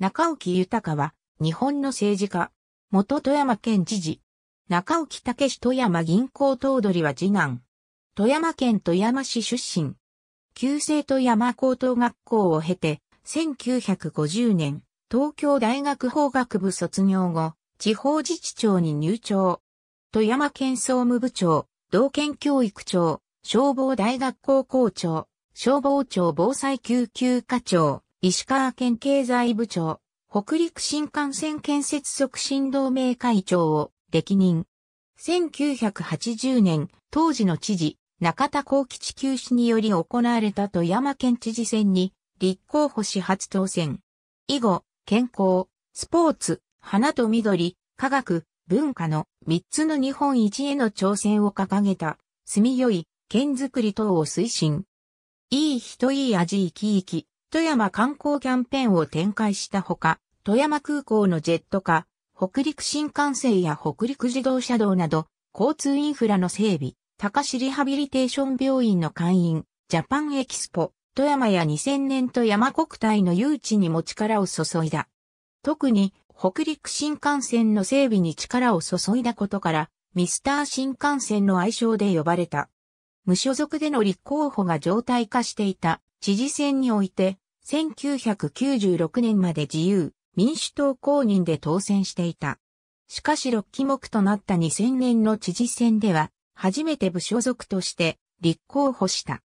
中沖豊は、日本の政治家、元富山県知事。中沖武富山銀行頭取は次男。富山県富山市出身。旧制富山高等学校を経て、1950年、東京大学法学部卒業後、地方自治庁に入庁。富山県総務部長、道県教育長、消防大学校校長、消防庁防災救急課長。石川県経済部長、北陸新幹線建設促進同盟会長を歴任。1980年、当時の知事、中田幸吉休止により行われた富山県知事選に、立候補し初当選。以後、健康、スポーツ、花と緑、科学、文化の3つの日本一への挑戦を掲げた、住みよい、県づくり等を推進。いい人いい味生き生き、富山観光キャンペーンを展開したほか、富山空港のジェット化、北陸新幹線や北陸自動車道など、交通インフラの整備、高市リハビリテーション病院の会員、ジャパンエキスポ、富山や2000年と山国体の誘致にも力を注いだ。特に北陸新幹線の整備に力を注いだことから、ミスター新幹線の愛称で呼ばれた。無所属での立候補が常態化していた知事選において、1996年まで自由、民主党公認で当選していた。しかし6期目となった2000年の知事選では、初めて部所属として立候補した。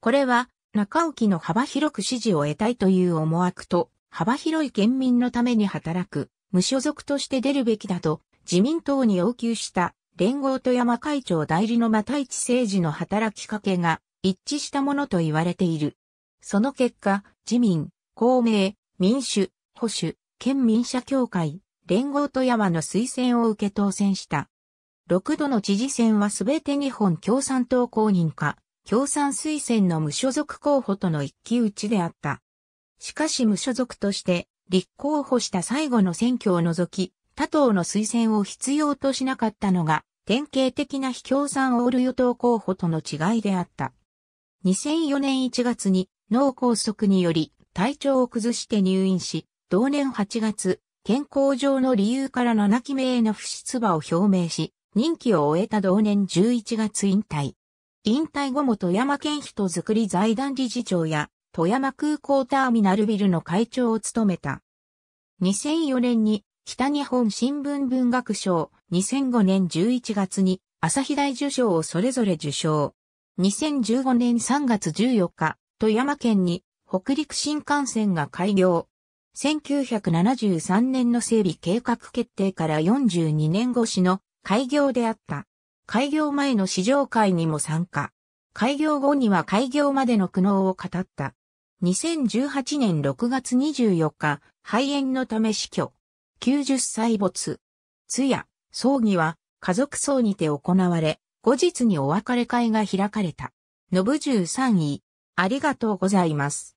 これは、中沖の幅広く支持を得たいという思惑と、幅広い県民のために働く、無所属として出るべきだと、自民党に要求した連合と山会長代理の又市政治の働きかけが一致したものと言われている。その結果、自民、公明、民主、保守、県民社協会、連合と山の推薦を受け当選した。6度の知事選はすべて日本共産党公認か、共産推薦の無所属候補との一騎打ちであった。しかし無所属として、立候補した最後の選挙を除き、他党の推薦を必要としなかったのが、典型的な非共産オール与党候補との違いであった。2004年1月に脳梗塞により体調を崩して入院し、同年8月、健康上の理由から7期目への不出馬を表明し、任期を終えた同年11月引退。引退後も富山県人づくり財団理事長や富山空港ターミナルビルの会長を務めた。2004年に北日本新聞文学賞、2005年11月に朝日大受賞をそれぞれ受賞。2015年3月14日、富山県に北陸新幹線が開業。1973年の整備計画決定から42年越しの開業であった。開業前の試乗会にも参加。開業後には開業までの苦悩を語った。2018年6月24日、肺炎のため死去。90歳没。通夜、葬儀は家族葬にて行われ、後日にお別れ会が開かれた。信13位、ありがとうございます。